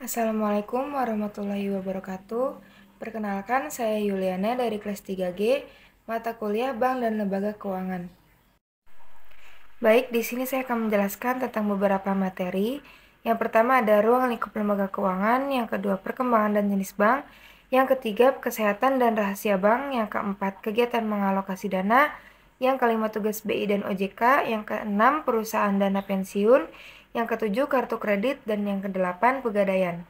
Assalamualaikum warahmatullahi wabarakatuh. Perkenalkan, saya Yuliana dari kelas 3G, mata kuliah Bank dan Lembaga Keuangan. Baik, di sini saya akan menjelaskan tentang beberapa materi. Yang pertama ada ruang lingkup lembaga keuangan, yang kedua perkembangan dan jenis bank, yang ketiga kesehatan dan rahasia bank, yang keempat kegiatan mengalokasi dana, yang kelima tugas BI dan OJK, yang keenam perusahaan dana pensiun, yang ketujuh kartu kredit, dan yang kedelapan pegadaian.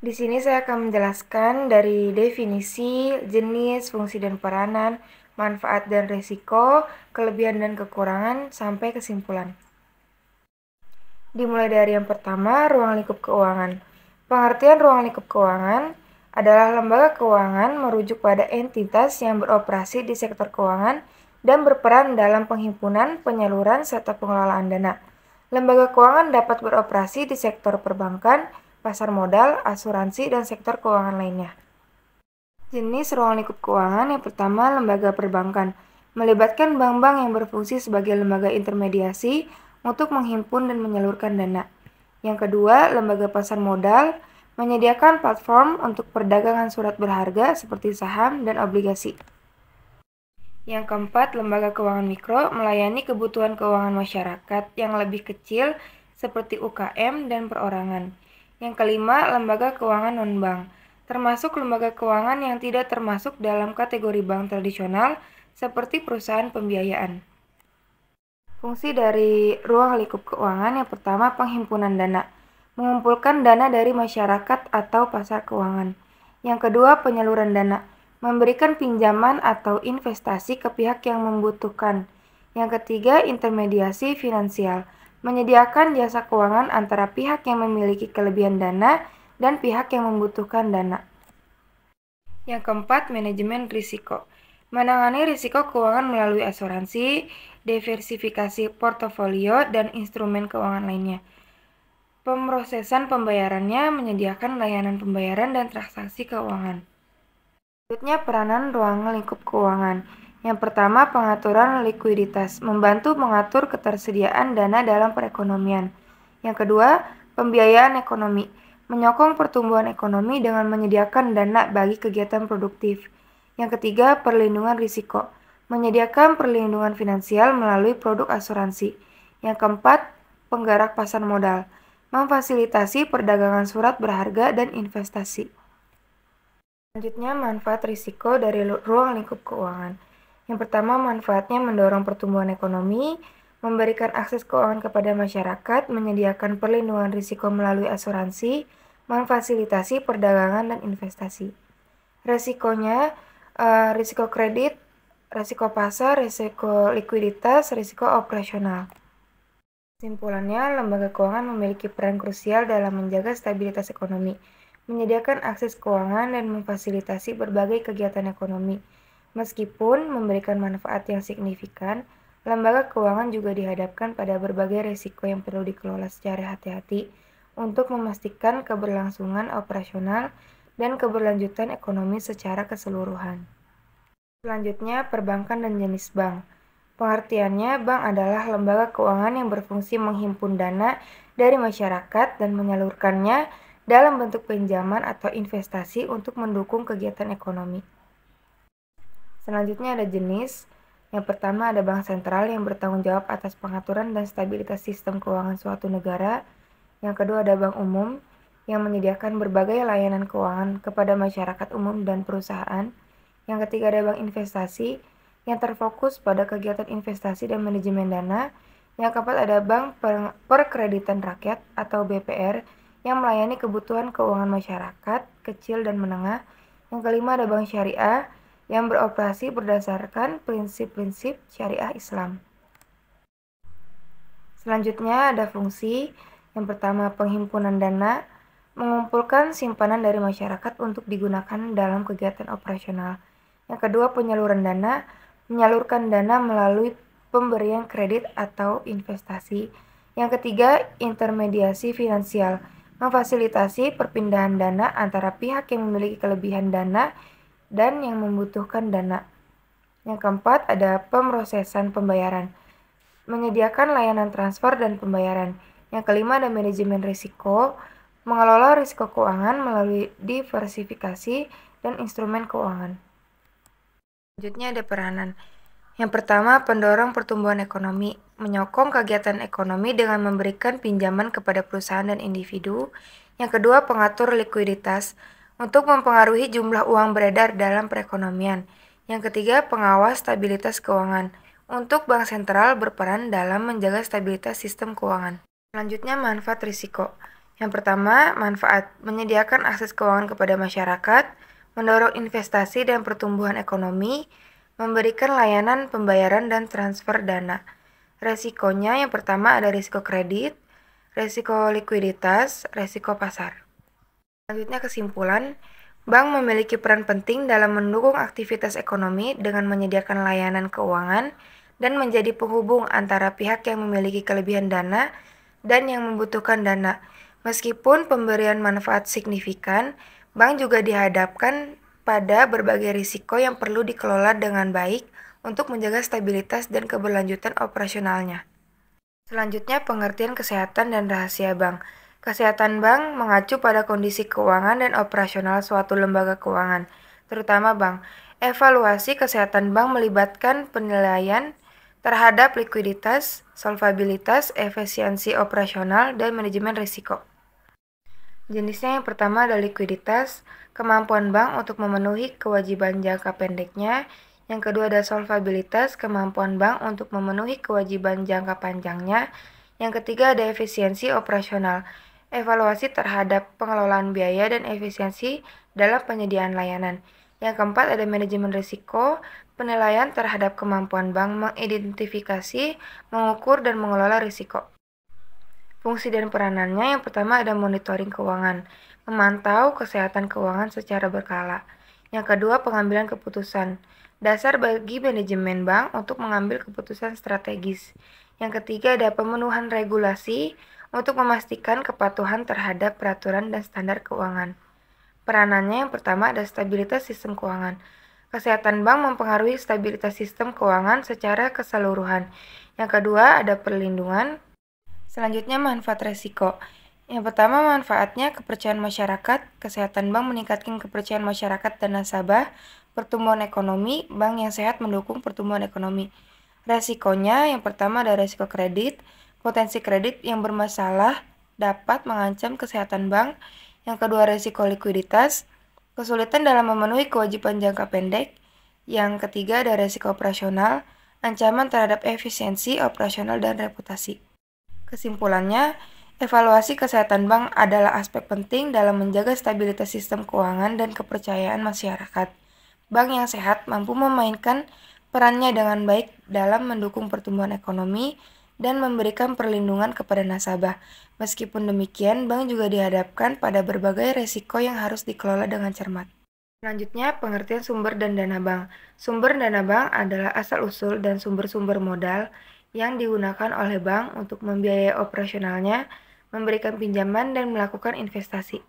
Di sini saya akan menjelaskan dari definisi, jenis, fungsi dan peranan, manfaat dan risiko, kelebihan dan kekurangan, sampai kesimpulan. Dimulai dari yang pertama, ruang lingkup keuangan. Pengertian ruang lingkup keuangan adalah lembaga keuangan merujuk pada entitas yang beroperasi di sektor keuangan dan berperan dalam penghimpunan, penyaluran, serta pengelolaan dana. Lembaga keuangan dapat beroperasi di sektor perbankan, pasar modal, asuransi, dan sektor keuangan lainnya. Jenis ruang lingkup keuangan yang pertama lembaga perbankan, melibatkan bank-bank yang berfungsi sebagai lembaga intermediasi untuk menghimpun dan menyalurkan dana. Yang kedua, lembaga pasar modal, menyediakan platform untuk perdagangan surat berharga seperti saham dan obligasi. Yang keempat, lembaga keuangan mikro melayani kebutuhan keuangan masyarakat yang lebih kecil seperti UKM dan perorangan. Yang kelima, lembaga keuangan non-bank, termasuk lembaga keuangan yang tidak termasuk dalam kategori bank tradisional seperti perusahaan pembiayaan. Fungsi dari ruang lingkup keuangan yang pertama penghimpunan dana, mengumpulkan dana dari masyarakat atau pasar keuangan. Yang kedua, penyaluran dana memberikan pinjaman atau investasi ke pihak yang membutuhkan. Yang ketiga, intermediasi finansial, menyediakan jasa keuangan antara pihak yang memiliki kelebihan dana dan pihak yang membutuhkan dana. Yang keempat, manajemen risiko. Menangani risiko keuangan melalui asuransi, diversifikasi portofolio, dan instrumen keuangan lainnya. Pemrosesan pembayarannya menyediakan layanan pembayaran dan transaksi keuangan. Selanjutnya peranan ruang lingkup keuangan. Yang pertama, pengaturan likuiditas, membantu mengatur ketersediaan dana dalam perekonomian. Yang kedua, pembiayaan ekonomi, menyokong pertumbuhan ekonomi dengan menyediakan dana bagi kegiatan produktif. Yang ketiga, perlindungan risiko, menyediakan perlindungan finansial melalui produk asuransi. Yang keempat, penggarak pasar modal, memfasilitasi perdagangan surat berharga dan investasi. Selanjutnya, manfaat risiko dari ruang lingkup keuangan. Yang pertama, manfaatnya mendorong pertumbuhan ekonomi, memberikan akses keuangan kepada masyarakat, menyediakan perlindungan risiko melalui asuransi, memfasilitasi perdagangan dan investasi. Risikonya eh, risiko kredit, risiko pasar, risiko likuiditas, risiko operasional. Simpulannya lembaga keuangan memiliki peran krusial dalam menjaga stabilitas ekonomi menyediakan akses keuangan dan memfasilitasi berbagai kegiatan ekonomi. Meskipun memberikan manfaat yang signifikan, lembaga keuangan juga dihadapkan pada berbagai risiko yang perlu dikelola secara hati-hati untuk memastikan keberlangsungan operasional dan keberlanjutan ekonomi secara keseluruhan. Selanjutnya, perbankan dan jenis bank. Pengertiannya, bank adalah lembaga keuangan yang berfungsi menghimpun dana dari masyarakat dan menyalurkannya dalam bentuk pinjaman atau investasi untuk mendukung kegiatan ekonomi. Selanjutnya ada jenis. Yang pertama ada bank sentral yang bertanggung jawab atas pengaturan dan stabilitas sistem keuangan suatu negara. Yang kedua ada bank umum yang menyediakan berbagai layanan keuangan kepada masyarakat umum dan perusahaan. Yang ketiga ada bank investasi yang terfokus pada kegiatan investasi dan manajemen dana. Yang keempat ada bank perkreditan rakyat atau BPR yang melayani kebutuhan keuangan masyarakat kecil dan menengah. Yang kelima ada bank syariah yang beroperasi berdasarkan prinsip-prinsip syariah Islam. Selanjutnya ada fungsi yang pertama penghimpunan dana mengumpulkan simpanan dari masyarakat untuk digunakan dalam kegiatan operasional. Yang kedua penyaluran dana menyalurkan dana melalui pemberian kredit atau investasi. Yang ketiga intermediasi finansial memfasilitasi perpindahan dana antara pihak yang memiliki kelebihan dana dan yang membutuhkan dana. Yang keempat ada pemrosesan pembayaran, menyediakan layanan transfer dan pembayaran. Yang kelima ada manajemen risiko, mengelola risiko keuangan melalui diversifikasi dan instrumen keuangan. Selanjutnya ada peranan. Yang pertama, pendorong pertumbuhan ekonomi menyokong kegiatan ekonomi dengan memberikan pinjaman kepada perusahaan dan individu. Yang kedua, pengatur likuiditas untuk mempengaruhi jumlah uang beredar dalam perekonomian. Yang ketiga, pengawas stabilitas keuangan untuk bank sentral berperan dalam menjaga stabilitas sistem keuangan. Selanjutnya, manfaat risiko. Yang pertama, manfaat menyediakan akses keuangan kepada masyarakat, mendorong investasi dan pertumbuhan ekonomi, memberikan layanan pembayaran dan transfer dana. Resikonya yang pertama ada risiko kredit, risiko likuiditas, risiko pasar. Selanjutnya kesimpulan, bank memiliki peran penting dalam mendukung aktivitas ekonomi dengan menyediakan layanan keuangan dan menjadi penghubung antara pihak yang memiliki kelebihan dana dan yang membutuhkan dana. Meskipun pemberian manfaat signifikan, bank juga dihadapkan pada berbagai risiko yang perlu dikelola dengan baik untuk menjaga stabilitas dan keberlanjutan operasionalnya. Selanjutnya, pengertian kesehatan dan rahasia bank. Kesehatan bank mengacu pada kondisi keuangan dan operasional suatu lembaga keuangan, terutama bank. Evaluasi kesehatan bank melibatkan penilaian terhadap likuiditas, solvabilitas, efisiensi operasional, dan manajemen risiko. Jenisnya yang pertama adalah likuiditas, kemampuan bank untuk memenuhi kewajiban jangka pendeknya. Yang kedua adalah solvabilitas, kemampuan bank untuk memenuhi kewajiban jangka panjangnya. Yang ketiga ada efisiensi operasional, evaluasi terhadap pengelolaan biaya dan efisiensi dalam penyediaan layanan. Yang keempat ada manajemen risiko, penilaian terhadap kemampuan bank mengidentifikasi, mengukur, dan mengelola risiko. Fungsi dan peranannya yang pertama ada monitoring keuangan, memantau kesehatan keuangan secara berkala. Yang kedua, pengambilan keputusan. Dasar bagi manajemen bank untuk mengambil keputusan strategis. Yang ketiga ada pemenuhan regulasi untuk memastikan kepatuhan terhadap peraturan dan standar keuangan. Peranannya yang pertama ada stabilitas sistem keuangan. Kesehatan bank mempengaruhi stabilitas sistem keuangan secara keseluruhan. Yang kedua ada perlindungan Selanjutnya manfaat resiko. Yang pertama manfaatnya kepercayaan masyarakat, kesehatan bank meningkatkan kepercayaan masyarakat dan nasabah, pertumbuhan ekonomi, bank yang sehat mendukung pertumbuhan ekonomi. Resikonya yang pertama ada resiko kredit, potensi kredit yang bermasalah dapat mengancam kesehatan bank. Yang kedua resiko likuiditas, kesulitan dalam memenuhi kewajiban jangka pendek. Yang ketiga ada resiko operasional, ancaman terhadap efisiensi operasional dan reputasi. Kesimpulannya, evaluasi kesehatan bank adalah aspek penting dalam menjaga stabilitas sistem keuangan dan kepercayaan masyarakat. Bank yang sehat mampu memainkan perannya dengan baik dalam mendukung pertumbuhan ekonomi dan memberikan perlindungan kepada nasabah. Meskipun demikian, bank juga dihadapkan pada berbagai resiko yang harus dikelola dengan cermat. Selanjutnya, pengertian sumber dan dana bank. Sumber dana bank adalah asal-usul dan sumber-sumber modal yang digunakan oleh bank untuk membiayai operasionalnya, memberikan pinjaman, dan melakukan investasi.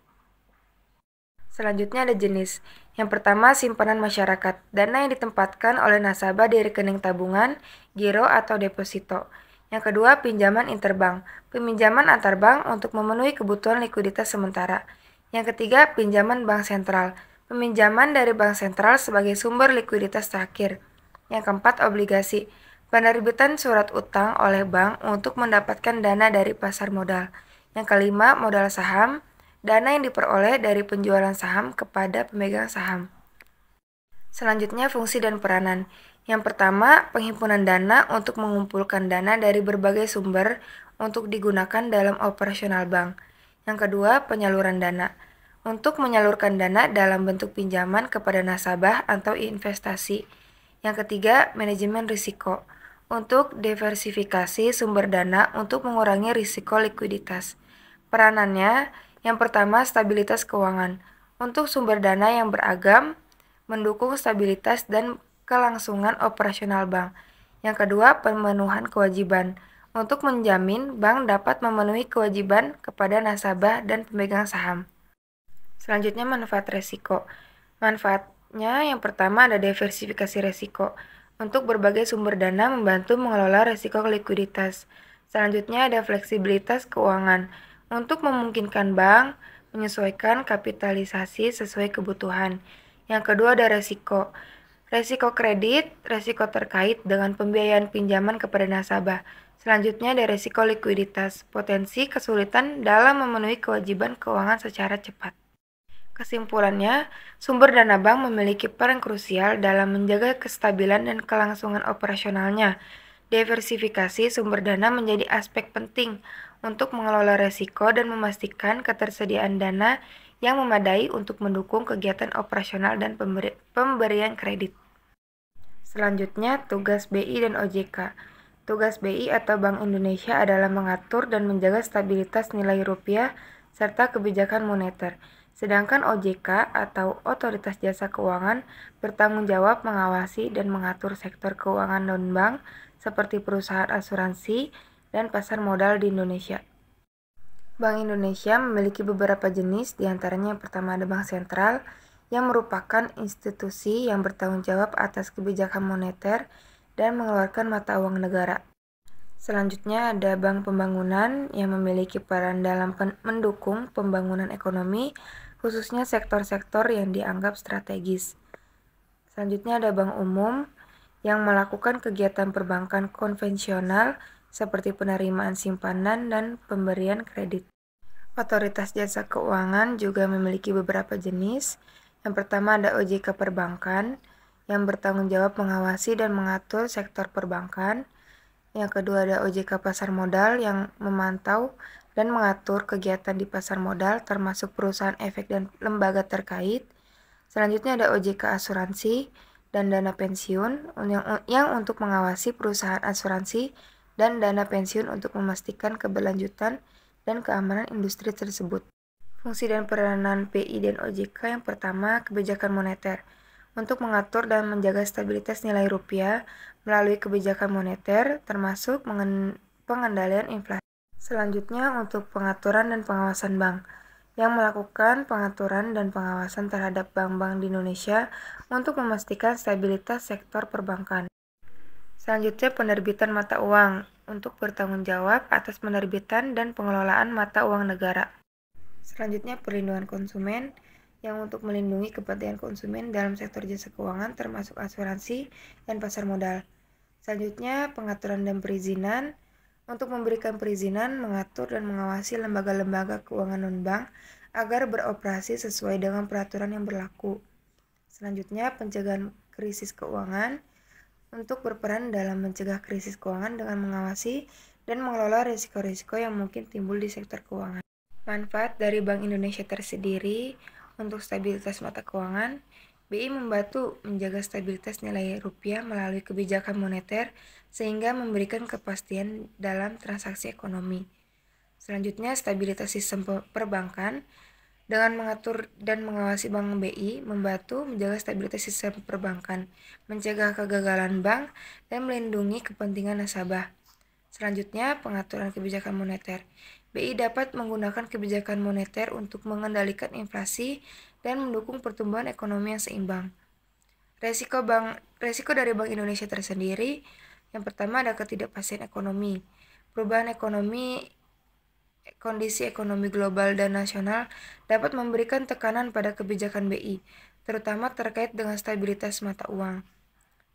Selanjutnya ada jenis. Yang pertama, simpanan masyarakat. Dana yang ditempatkan oleh nasabah di rekening tabungan, giro, atau deposito. Yang kedua, pinjaman interbank. Peminjaman antar bank untuk memenuhi kebutuhan likuiditas sementara. Yang ketiga, pinjaman bank sentral. Peminjaman dari bank sentral sebagai sumber likuiditas terakhir. Yang keempat, obligasi. Penerbitan surat utang oleh bank untuk mendapatkan dana dari pasar modal. Yang kelima, modal saham, dana yang diperoleh dari penjualan saham kepada pemegang saham. Selanjutnya, fungsi dan peranan. Yang pertama, penghimpunan dana untuk mengumpulkan dana dari berbagai sumber untuk digunakan dalam operasional bank. Yang kedua, penyaluran dana. Untuk menyalurkan dana dalam bentuk pinjaman kepada nasabah atau investasi. Yang ketiga, manajemen risiko untuk diversifikasi sumber dana untuk mengurangi risiko likuiditas. Peranannya, yang pertama stabilitas keuangan. Untuk sumber dana yang beragam, mendukung stabilitas dan kelangsungan operasional bank. Yang kedua, pemenuhan kewajiban. Untuk menjamin bank dapat memenuhi kewajiban kepada nasabah dan pemegang saham. Selanjutnya manfaat resiko. Manfaatnya yang pertama ada diversifikasi resiko untuk berbagai sumber dana membantu mengelola risiko likuiditas. Selanjutnya ada fleksibilitas keuangan untuk memungkinkan bank menyesuaikan kapitalisasi sesuai kebutuhan. Yang kedua ada risiko, Resiko kredit, risiko terkait dengan pembiayaan pinjaman kepada nasabah. Selanjutnya ada risiko likuiditas, potensi kesulitan dalam memenuhi kewajiban keuangan secara cepat. Kesimpulannya, sumber dana bank memiliki peran krusial dalam menjaga kestabilan dan kelangsungan operasionalnya. Diversifikasi sumber dana menjadi aspek penting untuk mengelola resiko dan memastikan ketersediaan dana yang memadai untuk mendukung kegiatan operasional dan pemberi pemberian kredit. Selanjutnya, tugas BI dan OJK. Tugas BI atau Bank Indonesia adalah mengatur dan menjaga stabilitas nilai rupiah serta kebijakan moneter. Sedangkan OJK atau Otoritas Jasa Keuangan bertanggung jawab mengawasi dan mengatur sektor keuangan non-bank seperti perusahaan asuransi dan pasar modal di Indonesia. Bank Indonesia memiliki beberapa jenis, diantaranya yang pertama ada Bank Sentral, yang merupakan institusi yang bertanggung jawab atas kebijakan moneter dan mengeluarkan mata uang negara. Selanjutnya ada Bank Pembangunan yang memiliki peran dalam mendukung pembangunan ekonomi khususnya sektor-sektor yang dianggap strategis. Selanjutnya ada bank umum yang melakukan kegiatan perbankan konvensional seperti penerimaan simpanan dan pemberian kredit. Otoritas jasa keuangan juga memiliki beberapa jenis. Yang pertama ada OJK perbankan yang bertanggung jawab mengawasi dan mengatur sektor perbankan. Yang kedua ada OJK pasar modal yang memantau dan mengatur kegiatan di pasar modal termasuk perusahaan efek dan lembaga terkait. Selanjutnya ada OJK asuransi dan dana pensiun yang, yang untuk mengawasi perusahaan asuransi dan dana pensiun untuk memastikan keberlanjutan dan keamanan industri tersebut. Fungsi dan peranan PI dan OJK yang pertama kebijakan moneter untuk mengatur dan menjaga stabilitas nilai rupiah melalui kebijakan moneter termasuk pengendalian inflasi Selanjutnya untuk pengaturan dan pengawasan bank yang melakukan pengaturan dan pengawasan terhadap bank-bank di Indonesia untuk memastikan stabilitas sektor perbankan. Selanjutnya penerbitan mata uang untuk bertanggung jawab atas penerbitan dan pengelolaan mata uang negara. Selanjutnya perlindungan konsumen yang untuk melindungi kepentingan konsumen dalam sektor jasa keuangan termasuk asuransi dan pasar modal. Selanjutnya, pengaturan dan perizinan untuk memberikan perizinan, mengatur, dan mengawasi lembaga-lembaga keuangan non-bank agar beroperasi sesuai dengan peraturan yang berlaku. Selanjutnya, pencegahan krisis keuangan untuk berperan dalam mencegah krisis keuangan dengan mengawasi dan mengelola risiko-risiko yang mungkin timbul di sektor keuangan. Manfaat dari Bank Indonesia tersendiri untuk stabilitas mata keuangan BI membantu menjaga stabilitas nilai rupiah melalui kebijakan moneter sehingga memberikan kepastian dalam transaksi ekonomi. Selanjutnya, stabilitas sistem perbankan dengan mengatur dan mengawasi bank BI membantu menjaga stabilitas sistem perbankan, mencegah kegagalan bank, dan melindungi kepentingan nasabah. Selanjutnya, pengaturan kebijakan moneter. BI dapat menggunakan kebijakan moneter untuk mengendalikan inflasi dan mendukung pertumbuhan ekonomi yang seimbang. Resiko, bank, resiko dari Bank Indonesia tersendiri, yang pertama ada ketidakpastian ekonomi. Perubahan ekonomi, kondisi ekonomi global dan nasional dapat memberikan tekanan pada kebijakan BI, terutama terkait dengan stabilitas mata uang.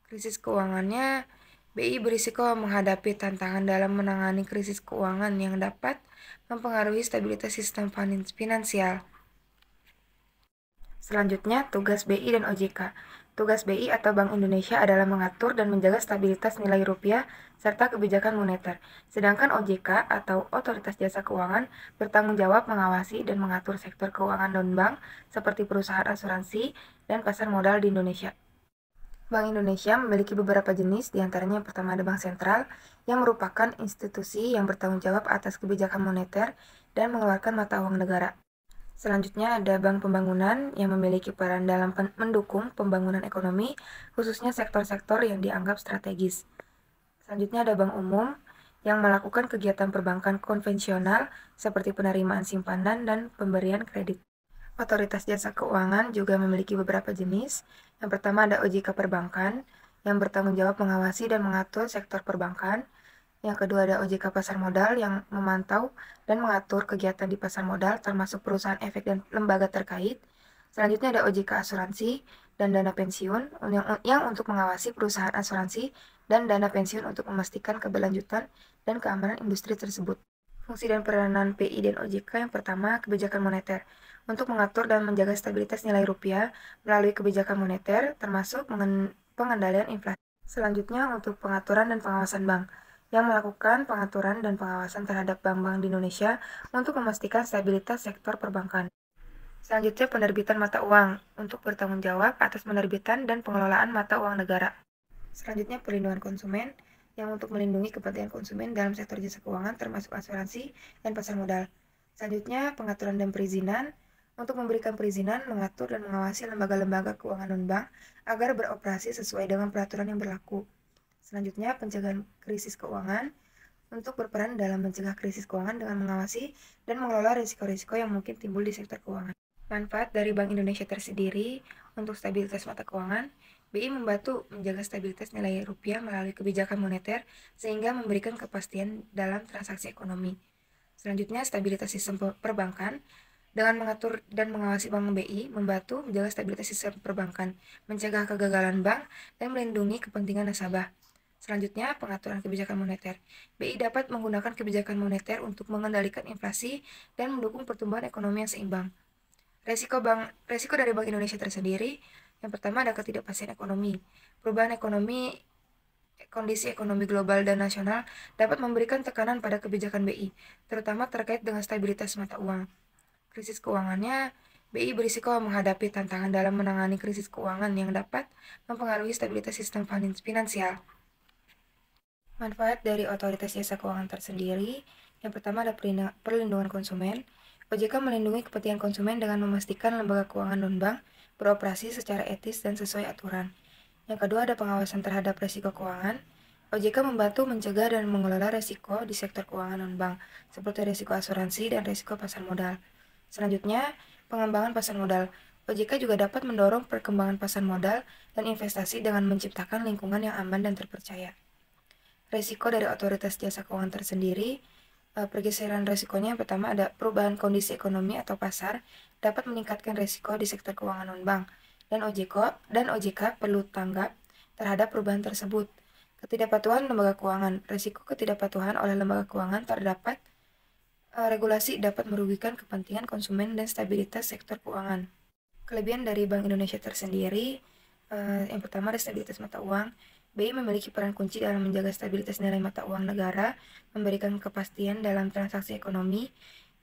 Krisis keuangannya, BI berisiko menghadapi tantangan dalam menangani krisis keuangan yang dapat mempengaruhi stabilitas sistem finansial. Selanjutnya, tugas BI dan OJK. Tugas BI atau Bank Indonesia adalah mengatur dan menjaga stabilitas nilai rupiah serta kebijakan moneter. Sedangkan OJK atau Otoritas Jasa Keuangan bertanggung jawab mengawasi dan mengatur sektor keuangan non-bank seperti perusahaan asuransi dan pasar modal di Indonesia. Bank Indonesia memiliki beberapa jenis, diantaranya yang pertama ada Bank Sentral, yang merupakan institusi yang bertanggung jawab atas kebijakan moneter dan mengeluarkan mata uang negara. Selanjutnya ada bank pembangunan yang memiliki peran dalam mendukung pembangunan ekonomi, khususnya sektor-sektor yang dianggap strategis. Selanjutnya ada bank umum yang melakukan kegiatan perbankan konvensional seperti penerimaan simpanan dan pemberian kredit. Otoritas jasa keuangan juga memiliki beberapa jenis. Yang pertama ada OJK perbankan yang bertanggung jawab mengawasi dan mengatur sektor perbankan. Yang kedua ada OJK Pasar Modal yang memantau dan mengatur kegiatan di pasar modal termasuk perusahaan efek dan lembaga terkait. Selanjutnya ada OJK Asuransi dan Dana Pensiun yang, yang untuk mengawasi perusahaan asuransi dan dana pensiun untuk memastikan keberlanjutan dan keamanan industri tersebut. Fungsi dan peranan PI dan OJK yang pertama, kebijakan moneter. Untuk mengatur dan menjaga stabilitas nilai rupiah melalui kebijakan moneter, termasuk pengendalian inflasi. Selanjutnya, untuk pengaturan dan pengawasan bank yang melakukan pengaturan dan pengawasan terhadap bank-bank di Indonesia untuk memastikan stabilitas sektor perbankan. Selanjutnya penerbitan mata uang untuk bertanggung jawab atas penerbitan dan pengelolaan mata uang negara. Selanjutnya perlindungan konsumen yang untuk melindungi kepentingan konsumen dalam sektor jasa keuangan termasuk asuransi dan pasar modal. Selanjutnya pengaturan dan perizinan untuk memberikan perizinan, mengatur, dan mengawasi lembaga-lembaga keuangan non-bank agar beroperasi sesuai dengan peraturan yang berlaku. Selanjutnya, pencegahan krisis keuangan untuk berperan dalam mencegah krisis keuangan dengan mengawasi dan mengelola risiko-risiko yang mungkin timbul di sektor keuangan. Manfaat dari Bank Indonesia tersendiri untuk stabilitas mata keuangan, BI membantu menjaga stabilitas nilai rupiah melalui kebijakan moneter sehingga memberikan kepastian dalam transaksi ekonomi. Selanjutnya, stabilitas sistem perbankan dengan mengatur dan mengawasi bank BI, membantu menjaga stabilitas sistem perbankan, mencegah kegagalan bank, dan melindungi kepentingan nasabah. Selanjutnya, pengaturan kebijakan moneter. BI dapat menggunakan kebijakan moneter untuk mengendalikan inflasi dan mendukung pertumbuhan ekonomi yang seimbang. Resiko, bank, resiko dari Bank Indonesia tersendiri, yang pertama adalah ketidakpastian ekonomi. Perubahan ekonomi kondisi ekonomi global dan nasional dapat memberikan tekanan pada kebijakan BI, terutama terkait dengan stabilitas mata uang. Krisis keuangannya, BI berisiko menghadapi tantangan dalam menangani krisis keuangan yang dapat mempengaruhi stabilitas sistem finansial. Manfaat dari otoritas jasa keuangan tersendiri, yang pertama ada perlindungan konsumen. OJK melindungi kepentingan konsumen dengan memastikan lembaga keuangan non-bank beroperasi secara etis dan sesuai aturan. Yang kedua ada pengawasan terhadap risiko keuangan. OJK membantu mencegah dan mengelola risiko di sektor keuangan non-bank, seperti risiko asuransi dan risiko pasar modal. Selanjutnya, pengembangan pasar modal. OJK juga dapat mendorong perkembangan pasar modal dan investasi dengan menciptakan lingkungan yang aman dan terpercaya resiko dari otoritas jasa keuangan tersendiri, eh, pergeseran resikonya yang pertama ada perubahan kondisi ekonomi atau pasar dapat meningkatkan resiko di sektor keuangan non-bank dan OJK dan OJK perlu tanggap terhadap perubahan tersebut. Ketidakpatuhan lembaga keuangan, resiko ketidakpatuhan oleh lembaga keuangan terdapat eh, regulasi dapat merugikan kepentingan konsumen dan stabilitas sektor keuangan. Kelebihan dari Bank Indonesia tersendiri, eh, yang pertama ada stabilitas mata uang, BI memiliki peran kunci dalam menjaga stabilitas nilai mata uang negara, memberikan kepastian dalam transaksi ekonomi.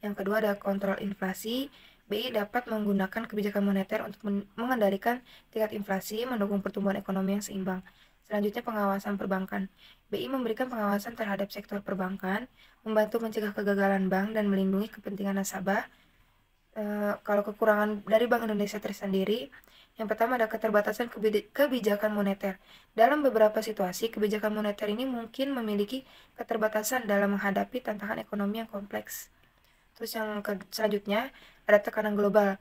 Yang kedua adalah kontrol inflasi. BI dapat menggunakan kebijakan moneter untuk mengendalikan tingkat inflasi, mendukung pertumbuhan ekonomi yang seimbang. Selanjutnya pengawasan perbankan. BI memberikan pengawasan terhadap sektor perbankan, membantu mencegah kegagalan bank dan melindungi kepentingan nasabah. E, kalau kekurangan dari Bank Indonesia tersendiri, yang pertama ada keterbatasan kebijakan moneter. Dalam beberapa situasi, kebijakan moneter ini mungkin memiliki keterbatasan dalam menghadapi tantangan ekonomi yang kompleks. Terus yang selanjutnya ada tekanan global.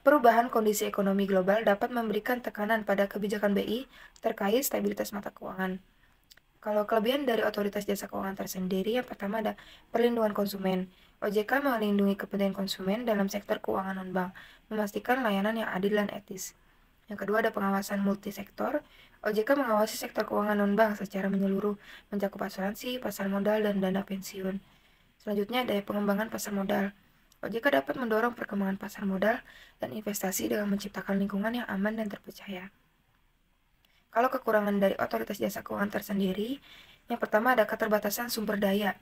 Perubahan kondisi ekonomi global dapat memberikan tekanan pada kebijakan BI terkait stabilitas mata keuangan. Kalau kelebihan dari otoritas jasa keuangan tersendiri, yang pertama ada perlindungan konsumen. OJK melindungi kepentingan konsumen dalam sektor keuangan non-bank, memastikan layanan yang adil dan etis. Yang kedua ada pengawasan multisektor. OJK mengawasi sektor keuangan non-bank secara menyeluruh, mencakup asuransi, pasar modal, dan dana pensiun. Selanjutnya ada pengembangan pasar modal. OJK dapat mendorong perkembangan pasar modal dan investasi dengan menciptakan lingkungan yang aman dan terpercaya. Kalau kekurangan dari otoritas jasa keuangan tersendiri, yang pertama ada keterbatasan sumber daya.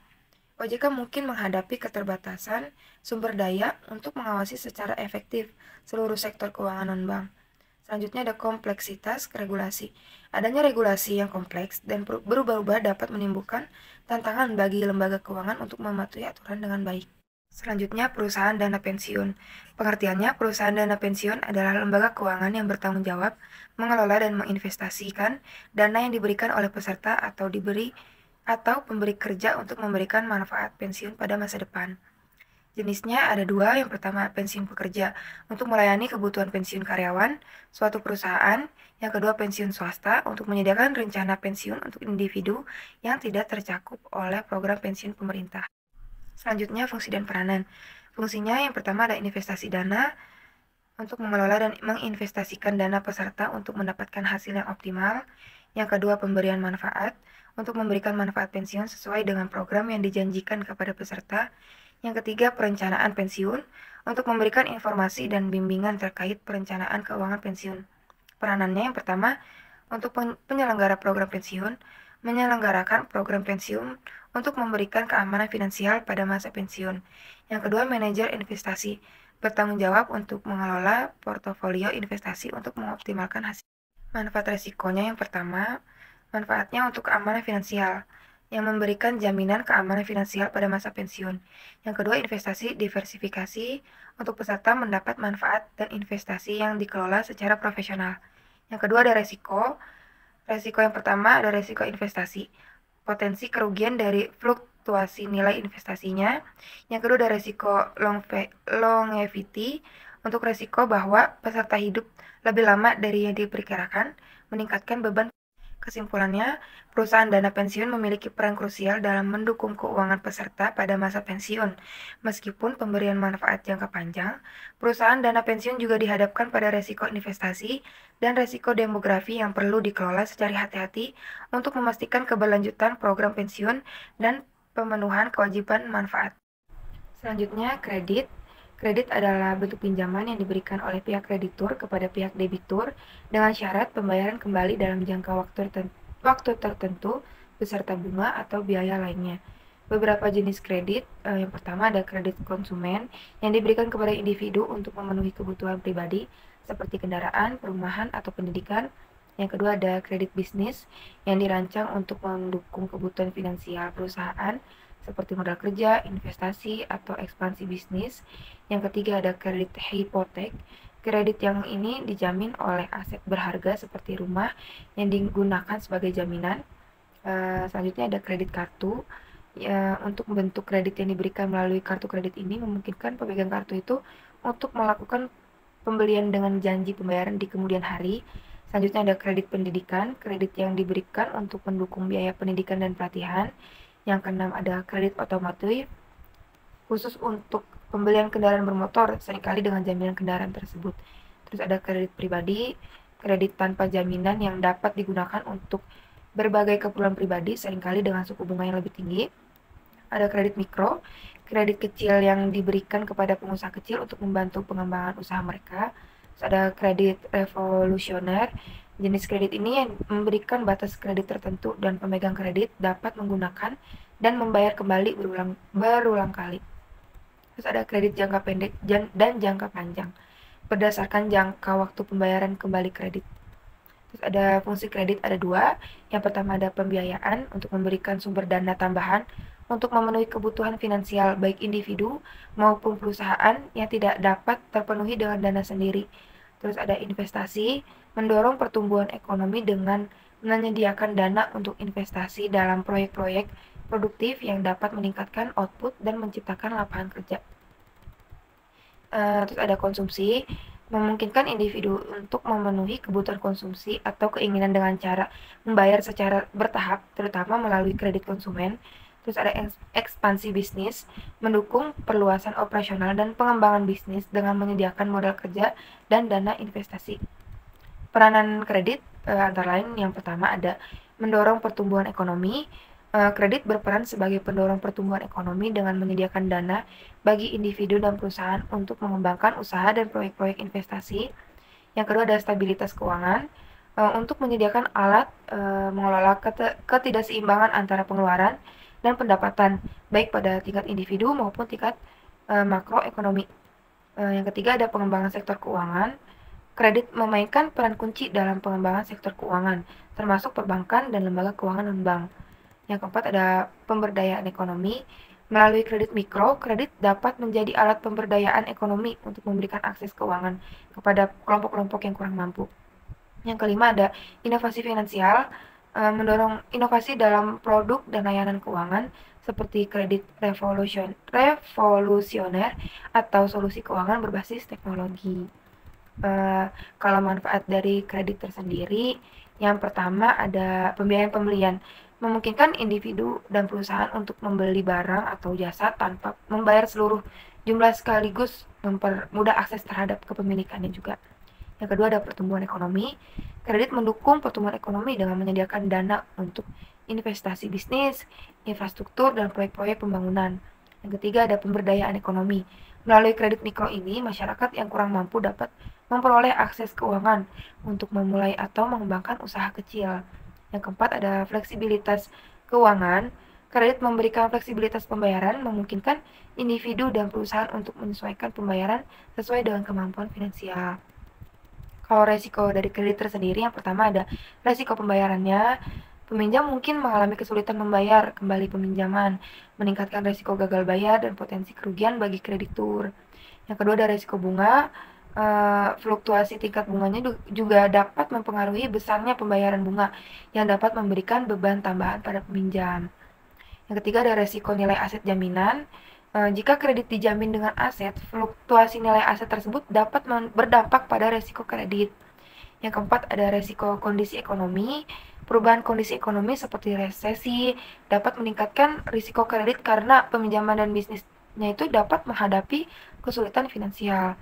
OJK mungkin menghadapi keterbatasan sumber daya untuk mengawasi secara efektif seluruh sektor keuangan non-bank. Selanjutnya ada kompleksitas regulasi. Adanya regulasi yang kompleks dan berubah-ubah dapat menimbulkan tantangan bagi lembaga keuangan untuk mematuhi aturan dengan baik. Selanjutnya, perusahaan dana pensiun. Pengertiannya, perusahaan dana pensiun adalah lembaga keuangan yang bertanggung jawab mengelola dan menginvestasikan dana yang diberikan oleh peserta atau diberi atau pemberi kerja untuk memberikan manfaat pensiun pada masa depan. Jenisnya ada dua, yang pertama pensiun pekerja untuk melayani kebutuhan pensiun karyawan suatu perusahaan, yang kedua pensiun swasta untuk menyediakan rencana pensiun untuk individu yang tidak tercakup oleh program pensiun pemerintah. Selanjutnya fungsi dan peranan. Fungsinya yang pertama ada investasi dana untuk mengelola dan menginvestasikan dana peserta untuk mendapatkan hasil yang optimal. Yang kedua pemberian manfaat untuk memberikan manfaat pensiun sesuai dengan program yang dijanjikan kepada peserta. Yang ketiga, perencanaan pensiun untuk memberikan informasi dan bimbingan terkait perencanaan keuangan pensiun. Peranannya yang pertama, untuk penyelenggara program pensiun, menyelenggarakan program pensiun untuk memberikan keamanan finansial pada masa pensiun. Yang kedua, manajer investasi bertanggung jawab untuk mengelola portofolio investasi untuk mengoptimalkan hasil manfaat resikonya yang pertama Manfaatnya untuk keamanan finansial yang memberikan jaminan keamanan finansial pada masa pensiun. Yang kedua, investasi diversifikasi untuk peserta mendapat manfaat dan investasi yang dikelola secara profesional. Yang kedua ada resiko. Resiko yang pertama ada resiko investasi. Potensi kerugian dari fluktuasi nilai investasinya. Yang kedua ada resiko long longevity untuk resiko bahwa peserta hidup lebih lama dari yang diperkirakan, meningkatkan beban Kesimpulannya, perusahaan dana pensiun memiliki peran krusial dalam mendukung keuangan peserta pada masa pensiun. Meskipun pemberian manfaat jangka panjang, perusahaan dana pensiun juga dihadapkan pada resiko investasi dan resiko demografi yang perlu dikelola secara hati-hati untuk memastikan keberlanjutan program pensiun dan pemenuhan kewajiban manfaat. Selanjutnya, kredit. Kredit adalah bentuk pinjaman yang diberikan oleh pihak kreditur kepada pihak debitur dengan syarat pembayaran kembali dalam jangka waktu tertentu, waktu tertentu beserta bunga atau biaya lainnya. Beberapa jenis kredit, eh, yang pertama ada kredit konsumen yang diberikan kepada individu untuk memenuhi kebutuhan pribadi seperti kendaraan, perumahan, atau pendidikan. Yang kedua ada kredit bisnis yang dirancang untuk mendukung kebutuhan finansial perusahaan seperti modal kerja, investasi, atau ekspansi bisnis. Yang ketiga ada kredit hipotek. Kredit yang ini dijamin oleh aset berharga seperti rumah yang digunakan sebagai jaminan. Uh, selanjutnya ada kredit kartu. Uh, untuk membentuk kredit yang diberikan melalui kartu kredit ini memungkinkan pemegang kartu itu untuk melakukan pembelian dengan janji pembayaran di kemudian hari. Selanjutnya ada kredit pendidikan, kredit yang diberikan untuk mendukung biaya pendidikan dan pelatihan yang keenam ada kredit otomotif khusus untuk pembelian kendaraan bermotor seringkali dengan jaminan kendaraan tersebut. Terus ada kredit pribadi, kredit tanpa jaminan yang dapat digunakan untuk berbagai keperluan pribadi seringkali dengan suku bunga yang lebih tinggi. Ada kredit mikro, kredit kecil yang diberikan kepada pengusaha kecil untuk membantu pengembangan usaha mereka. Terus ada kredit revolusioner, Jenis kredit ini yang memberikan batas kredit tertentu dan pemegang kredit dapat menggunakan dan membayar kembali berulang berulang kali. Terus ada kredit jangka pendek dan jangka panjang berdasarkan jangka waktu pembayaran kembali kredit. Terus ada fungsi kredit ada dua. Yang pertama ada pembiayaan untuk memberikan sumber dana tambahan untuk memenuhi kebutuhan finansial baik individu maupun perusahaan yang tidak dapat terpenuhi dengan dana sendiri. Terus ada investasi mendorong pertumbuhan ekonomi dengan menyediakan dana untuk investasi dalam proyek-proyek produktif yang dapat meningkatkan output dan menciptakan lapangan kerja. Uh, terus ada konsumsi, memungkinkan individu untuk memenuhi kebutuhan konsumsi atau keinginan dengan cara membayar secara bertahap, terutama melalui kredit konsumen. Terus ada ekspansi bisnis, mendukung perluasan operasional dan pengembangan bisnis dengan menyediakan modal kerja dan dana investasi. Peranan kredit uh, antara lain yang pertama ada mendorong pertumbuhan ekonomi. Uh, kredit berperan sebagai pendorong pertumbuhan ekonomi dengan menyediakan dana bagi individu dan perusahaan untuk mengembangkan usaha dan proyek-proyek investasi. Yang kedua ada stabilitas keuangan eh, untuk menyediakan alat e, mengelola ketidakseimbangan antara pengeluaran dan pendapatan baik pada tingkat individu maupun tingkat e, makroekonomi. E, yang ketiga ada pengembangan sektor keuangan Kredit memainkan peran kunci dalam pengembangan sektor keuangan, termasuk perbankan dan lembaga keuangan non-bank. Yang keempat ada pemberdayaan ekonomi. Melalui kredit mikro, kredit dapat menjadi alat pemberdayaan ekonomi untuk memberikan akses keuangan kepada kelompok-kelompok yang kurang mampu. Yang kelima ada inovasi finansial, eh, mendorong inovasi dalam produk dan layanan keuangan seperti kredit revolusioner atau solusi keuangan berbasis teknologi. Eh, kalau manfaat dari kredit tersendiri, yang pertama ada pembiayaan pembelian. Memungkinkan individu dan perusahaan untuk membeli barang atau jasa tanpa membayar seluruh jumlah sekaligus mempermudah akses terhadap kepemilikannya juga. Yang kedua ada pertumbuhan ekonomi. Kredit mendukung pertumbuhan ekonomi dengan menyediakan dana untuk investasi bisnis, infrastruktur, dan proyek-proyek pembangunan. Yang ketiga ada pemberdayaan ekonomi. Melalui kredit mikro ini, masyarakat yang kurang mampu dapat memperoleh akses keuangan untuk memulai atau mengembangkan usaha kecil. Yang keempat ada fleksibilitas keuangan. Kredit memberikan fleksibilitas pembayaran, memungkinkan individu dan perusahaan untuk menyesuaikan pembayaran sesuai dengan kemampuan finansial. Kalau resiko dari kredit tersendiri, yang pertama ada resiko pembayarannya. Peminjam mungkin mengalami kesulitan membayar kembali peminjaman, meningkatkan resiko gagal bayar dan potensi kerugian bagi kreditur. Yang kedua ada resiko bunga. Eh, fluktuasi tingkat bunganya juga dapat mempengaruhi besarnya pembayaran bunga yang dapat memberikan beban tambahan pada peminjam. Yang ketiga ada resiko nilai aset jaminan. Eh, jika kredit dijamin dengan aset, fluktuasi nilai aset tersebut dapat berdampak pada resiko kredit. Yang keempat ada resiko kondisi ekonomi. Perubahan kondisi ekonomi seperti resesi dapat meningkatkan risiko kredit karena peminjaman dan bisnisnya itu dapat menghadapi kesulitan finansial.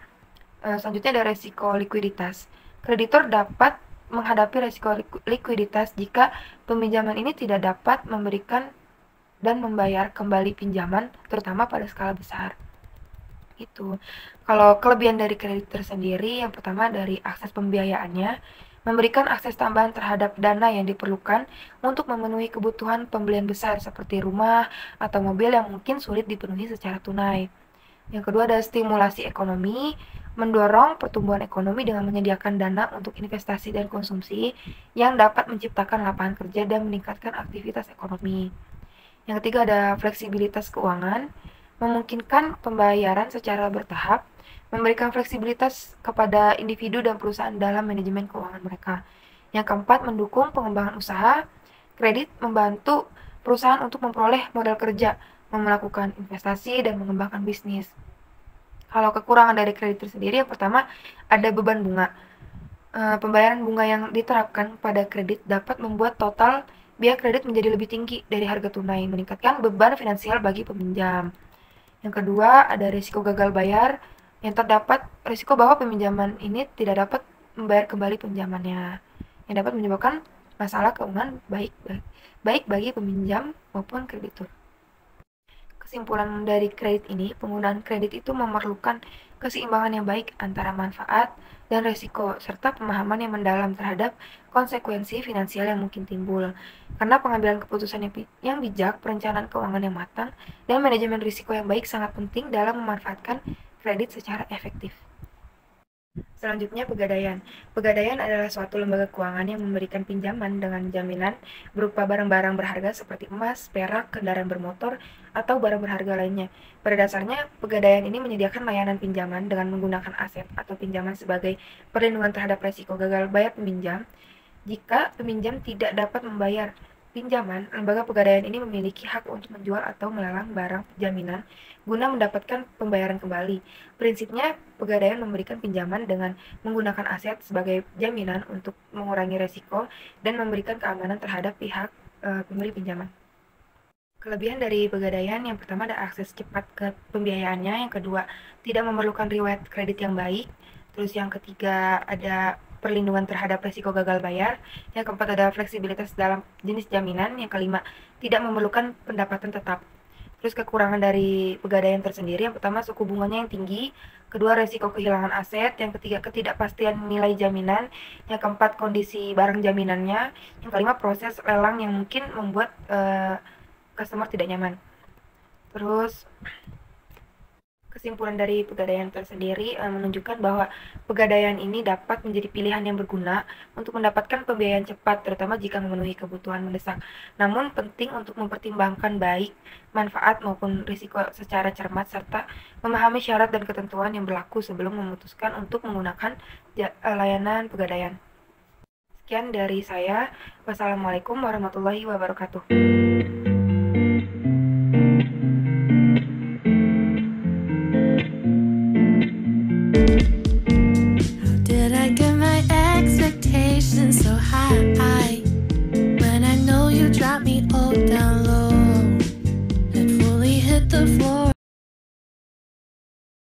Eh, selanjutnya ada resiko likuiditas. Kreditor dapat menghadapi resiko likuiditas jika peminjaman ini tidak dapat memberikan dan membayar kembali pinjaman, terutama pada skala besar. Itu. Kalau kelebihan dari kreditor sendiri, yang pertama dari akses pembiayaannya, memberikan akses tambahan terhadap dana yang diperlukan untuk memenuhi kebutuhan pembelian besar seperti rumah atau mobil yang mungkin sulit dipenuhi secara tunai. Yang kedua ada stimulasi ekonomi, mendorong pertumbuhan ekonomi dengan menyediakan dana untuk investasi dan konsumsi yang dapat menciptakan lapangan kerja dan meningkatkan aktivitas ekonomi. Yang ketiga ada fleksibilitas keuangan, memungkinkan pembayaran secara bertahap, memberikan fleksibilitas kepada individu dan perusahaan dalam manajemen keuangan mereka. Yang keempat, mendukung pengembangan usaha, kredit membantu perusahaan untuk memperoleh modal kerja, melakukan investasi, dan mengembangkan bisnis kalau kekurangan dari kreditur sendiri yang pertama ada beban bunga. E, pembayaran bunga yang diterapkan pada kredit dapat membuat total biaya kredit menjadi lebih tinggi dari harga tunai, meningkatkan beban finansial bagi peminjam. Yang kedua, ada risiko gagal bayar yang terdapat risiko bahwa peminjaman ini tidak dapat membayar kembali pinjamannya yang dapat menyebabkan masalah keuangan baik baik bagi peminjam maupun kreditur kesimpulan dari kredit ini, penggunaan kredit itu memerlukan keseimbangan yang baik antara manfaat dan resiko, serta pemahaman yang mendalam terhadap konsekuensi finansial yang mungkin timbul. Karena pengambilan keputusan yang, yang bijak, perencanaan keuangan yang matang, dan manajemen risiko yang baik sangat penting dalam memanfaatkan kredit secara efektif. Selanjutnya pegadaian. Pegadaian adalah suatu lembaga keuangan yang memberikan pinjaman dengan jaminan berupa barang-barang berharga seperti emas, perak, kendaraan bermotor, atau barang berharga lainnya. Pada dasarnya, pegadaian ini menyediakan layanan pinjaman dengan menggunakan aset atau pinjaman sebagai perlindungan terhadap resiko gagal bayar peminjam jika peminjam tidak dapat membayar pinjaman, lembaga pegadaian ini memiliki hak untuk menjual atau melelang barang jaminan guna mendapatkan pembayaran kembali. Prinsipnya, pegadaian memberikan pinjaman dengan menggunakan aset sebagai jaminan untuk mengurangi resiko dan memberikan keamanan terhadap pihak e, pemberi pinjaman. Kelebihan dari pegadaian yang pertama ada akses cepat ke pembiayaannya, yang kedua tidak memerlukan riwayat kredit yang baik, terus yang ketiga ada perlindungan terhadap resiko gagal bayar. Yang keempat ada fleksibilitas dalam jenis jaminan. Yang kelima tidak memerlukan pendapatan tetap. Terus kekurangan dari pegadaian tersendiri yang pertama suku bunganya yang tinggi, kedua resiko kehilangan aset, yang ketiga ketidakpastian nilai jaminan, yang keempat kondisi barang jaminannya, yang kelima proses lelang yang mungkin membuat uh, customer tidak nyaman. Terus kesimpulan dari pegadaian tersendiri uh, menunjukkan bahwa pegadaian ini dapat menjadi pilihan yang berguna untuk mendapatkan pembiayaan cepat, terutama jika memenuhi kebutuhan mendesak. Namun penting untuk mempertimbangkan baik manfaat maupun risiko secara cermat serta memahami syarat dan ketentuan yang berlaku sebelum memutuskan untuk menggunakan eh, layanan pegadaian. Sekian dari saya. Wassalamualaikum warahmatullahi wabarakatuh.